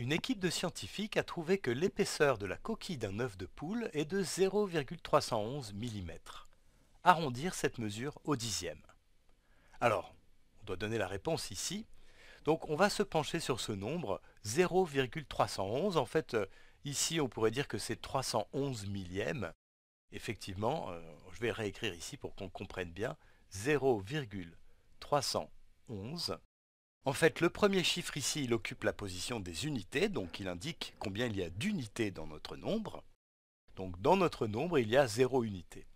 Une équipe de scientifiques a trouvé que l'épaisseur de la coquille d'un œuf de poule est de 0,311 mm. Arrondir cette mesure au dixième. Alors, on doit donner la réponse ici. Donc on va se pencher sur ce nombre, 0,311. En fait, euh, ici on pourrait dire que c'est 311 millième. Effectivement, euh, je vais réécrire ici pour qu'on comprenne bien, 0,311 en fait, le premier chiffre ici, il occupe la position des unités, donc il indique combien il y a d'unités dans notre nombre. Donc dans notre nombre, il y a 0 unités.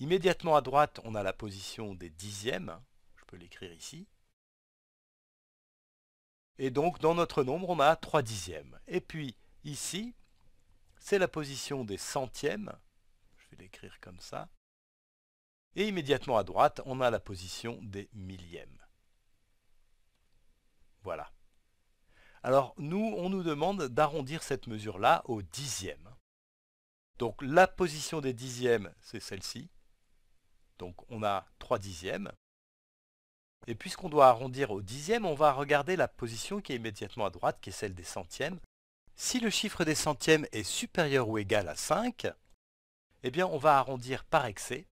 Immédiatement à droite, on a la position des dixièmes, je peux l'écrire ici. Et donc dans notre nombre, on a 3 dixièmes. Et puis ici, c'est la position des centièmes, je vais l'écrire comme ça. Et immédiatement à droite, on a la position des millièmes. Alors nous, on nous demande d'arrondir cette mesure-là au dixième. Donc la position des dixièmes, c'est celle-ci. Donc on a 3 dixièmes. Et puisqu'on doit arrondir au dixième, on va regarder la position qui est immédiatement à droite, qui est celle des centièmes. Si le chiffre des centièmes est supérieur ou égal à 5, eh bien on va arrondir par excès.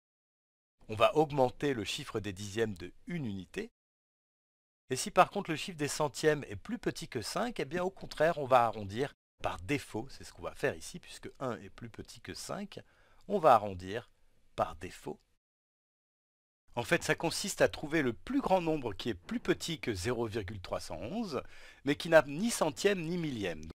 On va augmenter le chiffre des dixièmes de une unité. Et si par contre le chiffre des centièmes est plus petit que 5, eh bien au contraire, on va arrondir par défaut, c'est ce qu'on va faire ici, puisque 1 est plus petit que 5, on va arrondir par défaut. En fait, ça consiste à trouver le plus grand nombre qui est plus petit que 0,311, mais qui n'a ni centième ni millième.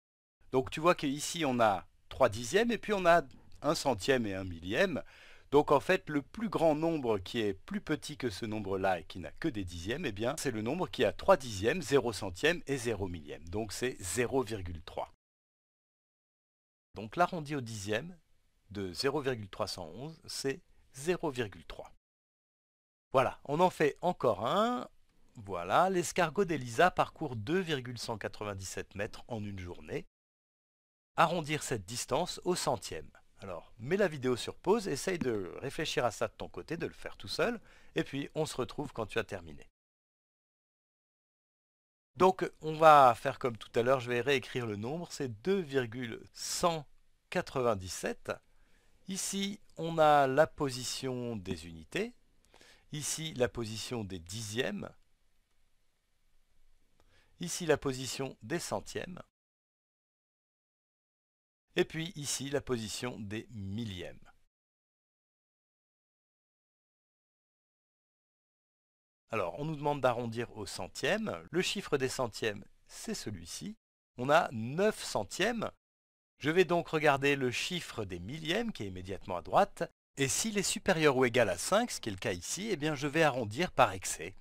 Donc tu vois qu'ici on a 3 dixièmes, et puis on a 1 centième et 1 millième. Donc en fait, le plus grand nombre qui est plus petit que ce nombre-là et qui n'a que des dixièmes, eh bien, c'est le nombre qui a 3 dixièmes, 0 centième et 0 millième. Donc c'est 0,3. Donc l'arrondi au dixième de 0,311, c'est 0,3. Voilà, on en fait encore un. Voilà, l'escargot d'Elisa parcourt 2,197 mètres en une journée. Arrondir cette distance au centième. Alors, mets la vidéo sur pause, essaye de réfléchir à ça de ton côté, de le faire tout seul, et puis on se retrouve quand tu as terminé. Donc, on va faire comme tout à l'heure, je vais réécrire le nombre, c'est 2,197. Ici, on a la position des unités, ici la position des dixièmes, ici la position des centièmes, et puis ici, la position des millièmes. Alors, on nous demande d'arrondir au centième. Le chiffre des centièmes, c'est celui-ci. On a 9 centièmes. Je vais donc regarder le chiffre des millièmes qui est immédiatement à droite. Et s'il est supérieur ou égal à 5, ce qui est le cas ici, eh bien je vais arrondir par excès.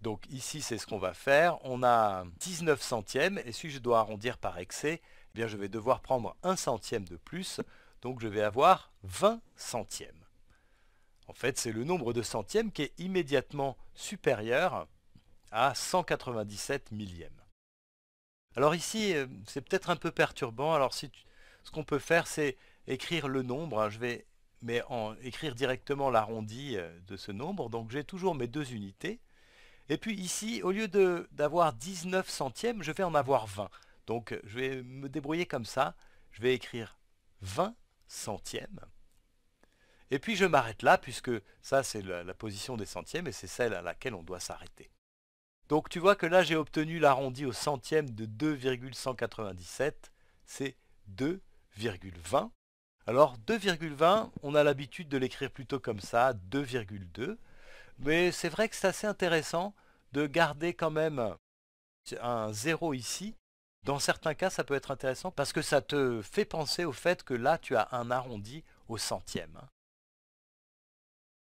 Donc ici, c'est ce qu'on va faire. On a 19 centièmes et si je dois arrondir par excès, eh je vais devoir prendre un centième de plus, donc je vais avoir 20 centièmes. En fait, c'est le nombre de centièmes qui est immédiatement supérieur à 197 millièmes. Alors ici, euh, c'est peut-être un peu perturbant. Alors ce qu'on peut faire, c'est écrire le nombre. Hein. Je vais mais en écrire directement l'arrondi euh, de ce nombre. Donc j'ai toujours mes deux unités. Et puis ici, au lieu d'avoir 19 centièmes, je vais en avoir 20. Donc euh, je vais me débrouiller comme ça. Je vais écrire 20 centièmes. Et puis je m'arrête là, puisque ça c'est la, position des centièmes et c'est celle à laquelle on doit s'arrêter. Donc tu vois que là j'ai obtenu l'arrondi au centième de 2,197, c'est 2,20. Alors 2,20, on a l'habitude de l'écrire plutôt comme ça, 2,2. Mais c'est vrai que c'est assez intéressant de garder quand même un 0 ici dans certains cas, ça peut être intéressant parce que ça te fait penser au fait que là, tu as un arrondi au centième.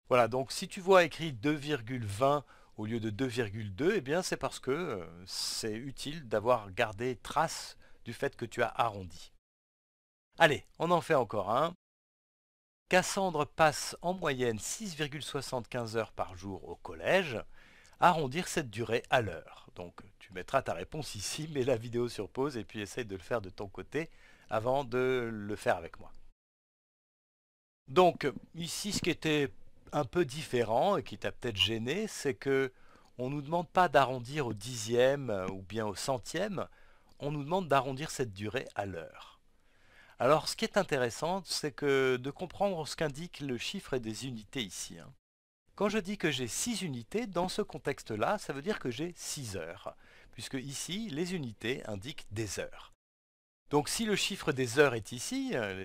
Voilà, donc si tu vois écrit 2,20 au lieu de 2,2, eh bien c'est parce que euh, c'est utile d'avoir gardé trace du fait que tu as arrondi. Allez, on en fait encore un. Cassandre passe en moyenne 6,75 heures par jour au collège arrondir cette durée à l'heure. Donc tu mettras ta réponse ici, mets la vidéo sur pause et puis essaye de le faire de ton côté avant de le faire avec moi. Donc ici ce qui était un peu différent et qui t'a peut-être gêné, c'est que on ne nous demande pas d'arrondir au dixième ou bien au centième, on nous demande d'arrondir cette durée à l'heure. Alors ce qui est intéressant, c'est que de comprendre ce qu'indique le chiffre des unités ici. Hein, quand je dis que j'ai 6 unités, dans ce contexte-là, ça veut dire que j'ai 6 heures, puisque ici, les unités indiquent des heures. Donc si le chiffre des heures est ici, euh,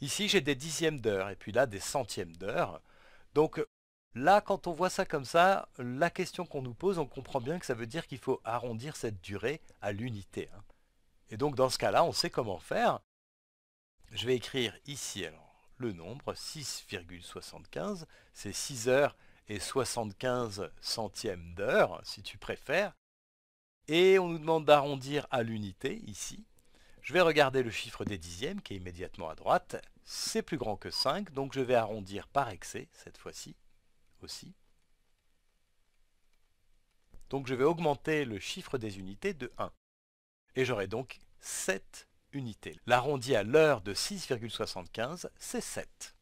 ici j'ai des dixièmes d'heure, et puis là des centièmes d'heure. Donc là, quand on voit ça comme ça, la question qu'on nous pose, on comprend bien que ça veut dire qu'il faut arrondir cette durée à l'unité. Hein. Et donc dans ce cas-là, on sait comment faire. Je vais écrire ici le nombre 6,75, c'est 6 heures et 75 centièmes d'heure, si tu préfères. Et on nous demande d'arrondir à l'unité, ici. Je vais regarder le chiffre des dixièmes, qui est immédiatement à droite. C'est plus grand que 5, donc je vais arrondir par excès, cette fois-ci, aussi. Donc je vais augmenter le chiffre des unités de 1. Et j'aurai donc 7 unités. L'arrondi à l'heure de 6,75, c'est 7.